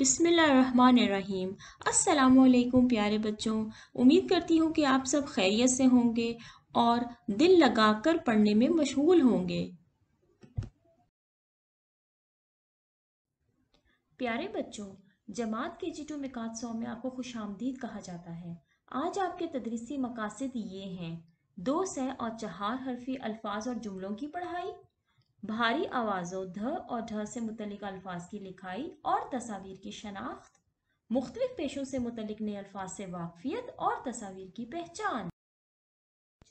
बिसमीम् अस्सलाम प्यारे बच्चों उम्मीद करती हूँ कि आप सब खैरियत से होंगे और दिल लगाकर पढ़ने में मशगूल होंगे प्यारे बच्चों जमात के जी टू मकात में आपको खुश आमदीद कहा जाता है आज आपके तदरीसी मकासद ये हैं दो सह और चहार हरफी अल्फाज और जुमलों की पढ़ाई भारी आवाज़ों ध और ढ से मुतलिक अल्फाज की लिखाई और तस्वीर की शनाख्त मुख्तलिफ पेशों से मुतलिक नए अल्फाज से वाकफियत और तस्वीर की पहचान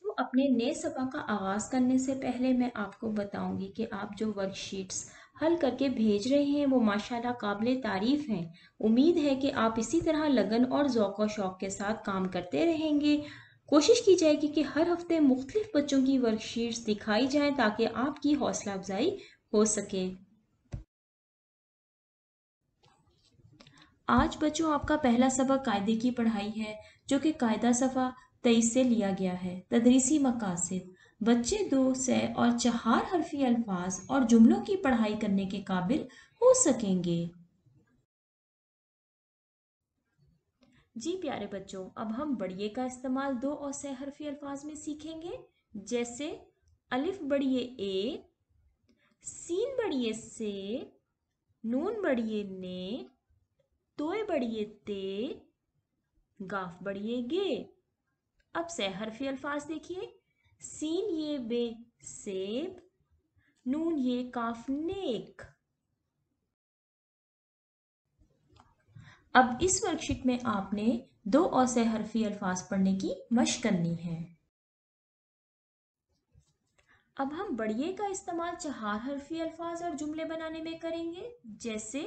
जो अपने नए सफा का आगाज़ करने से पहले मैं आपको बताऊंगी कि आप जो वर्कशीट्स हल करके भेज रहे हैं वो माशाल्लाह काबिल तारीफ़ हैं उम्मीद है कि आप इसी तरह लगन और ओक़ व शौक़ के साथ काम करते रहेंगे कोशिश की जाएगी कि हर हफ्ते मुख्तलिफ बच्चों की वर्कशीट्स दिखाई जाएं ताकि आपकी हौसला अफजाई हो सके आज बच्चों आपका पहला सबक कायदे की पढ़ाई है जो कि कायदा सफ़ा तेईस से लिया गया है तदरीसी मकासद बच्चे दो से और चार हरफी अल्फाज और जुमलों की पढ़ाई करने के काबिल हो सकेंगे जी प्यारे बच्चों अब हम बड़िए का इस्तेमाल दो और सह हरफी अल्फाज में सीखेंगे जैसे अलिफ बड़िए ए सीन बड़िए से नून बड़िए ने तोए बड़िए ते गाफ बड़िए गे अब सह हरफी अल्फाज देखिए सीन ये बे सेब नून ये काफ नेक अब इस वर्कशीट में आपने दो औसे हरफी अल्फाज पढ़ने की मश करनी है अब हम बड़िए का इस्तेमाल चार हरफी अल्फाज और जुमले बनाने में करेंगे जैसे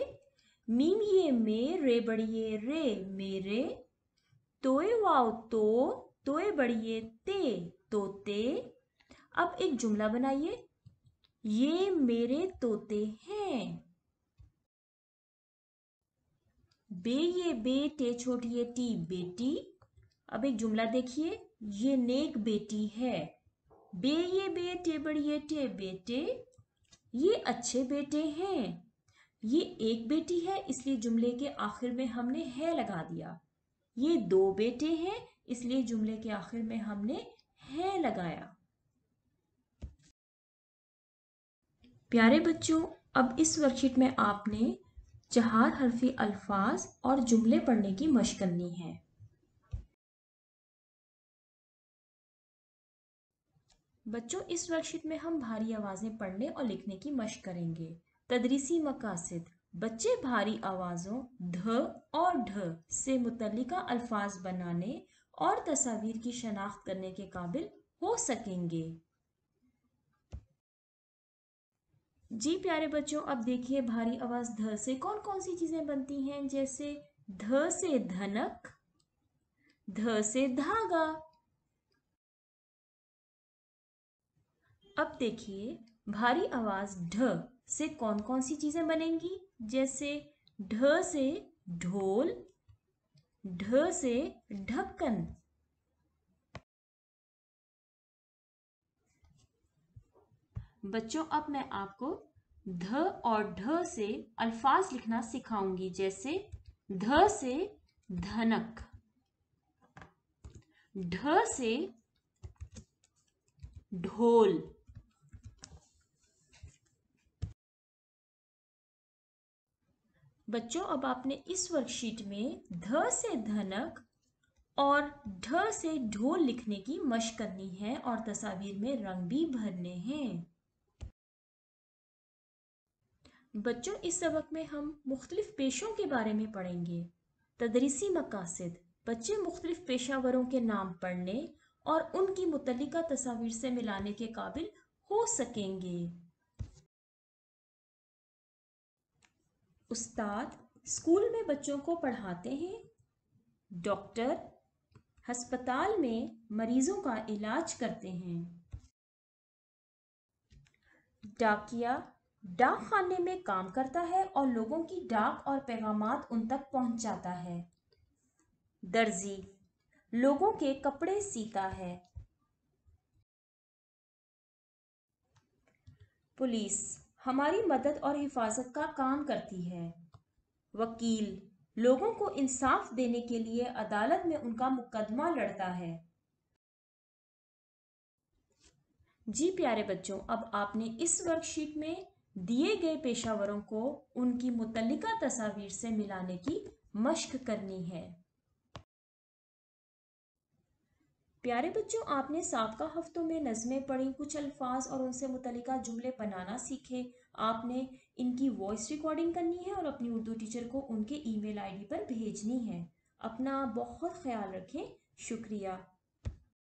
मीम ये मे रे बड़िए रे मेरे तोए वाओ तो तोए बड़िए ते तोते अब एक जुमला बनाइए ये मेरे तोते हैं बे ये बे टे छोटी ये टी बेटी अब एक जुमला देखिए ये नेक बेटी है बे ये बे बड़ी ये टे बेटे ये अच्छे बेटे हैं ये एक बेटी है इसलिए जुमले के आखिर में हमने है लगा दिया ये दो बेटे हैं इसलिए जुमले के आखिर में हमने है लगाया प्यारे बच्चों अब इस वर्कशीट में आपने चार हरफी अल्फाज और जुमले पढ़ने की मश करनी है बच्चों इस वर्कशीट में हम भारी आवाज़ें पढ़ने और लिखने की मश करेंगे तदरीसी मकासद बच्चे भारी आवाज़ों ध और ढ से मुतलिका अल्फाज बनाने और तस्वीर की शनाख्त करने के काबिल हो सकेंगे जी प्यारे बच्चों अब देखिए भारी आवाज ध से कौन कौन सी चीजें बनती हैं जैसे ध से धनक ध से धागा अब देखिए भारी आवाज ढ से कौन कौन सी चीजें बनेंगी जैसे ढ से ढोल ढ से ढक्कन बच्चों अब मैं आपको ध और ढ से अल्फाज लिखना सिखाऊंगी जैसे ध से धनक ढ से ढोल बच्चों अब आपने इस वर्कशीट में ध से धनक और ढ से ढोल लिखने की मश करनी है और तस्वीर में रंग भी भरने हैं बच्चों इस सबक में हम मुख्तलिफ पेशों के बारे में पढ़ेंगे तदरीसी मकासद बच्चे मुख्तलिफ पेशावरों के नाम पढ़ने और उनकी मुतलिका तस्वीर से मिलाने के काबिल हो सकेंगे उस्ताद स्कूल में बच्चों को पढ़ाते हैं डॉक्टर हस्पताल में मरीजों का इलाज करते हैं डाकिया डाक खाने में काम करता है और लोगों की डाक और पैगाम उन तक पहुंचाता है दर्जी लोगों के कपड़े सीता है पुलिस हमारी मदद और हिफाजत का काम करती है वकील लोगों को इंसाफ देने के लिए अदालत में उनका मुकदमा लड़ता है जी प्यारे बच्चों अब आपने इस वर्कशीट में दिए गए पेशावरों को उनकी मुतलिका तस्वीर से मिलाने की मश्क करनी है प्यारे बच्चों आपने सबका हफ्तों में नज़में पढ़ी कुछ अल्फाज और उनसे मुतलिका जुमले बनाना सीखे आपने इनकी वॉइस रिकॉर्डिंग करनी है और अपनी उर्दू टीचर को उनके ईमेल आईडी पर भेजनी है अपना बहुत ख्याल रखें शुक्रिया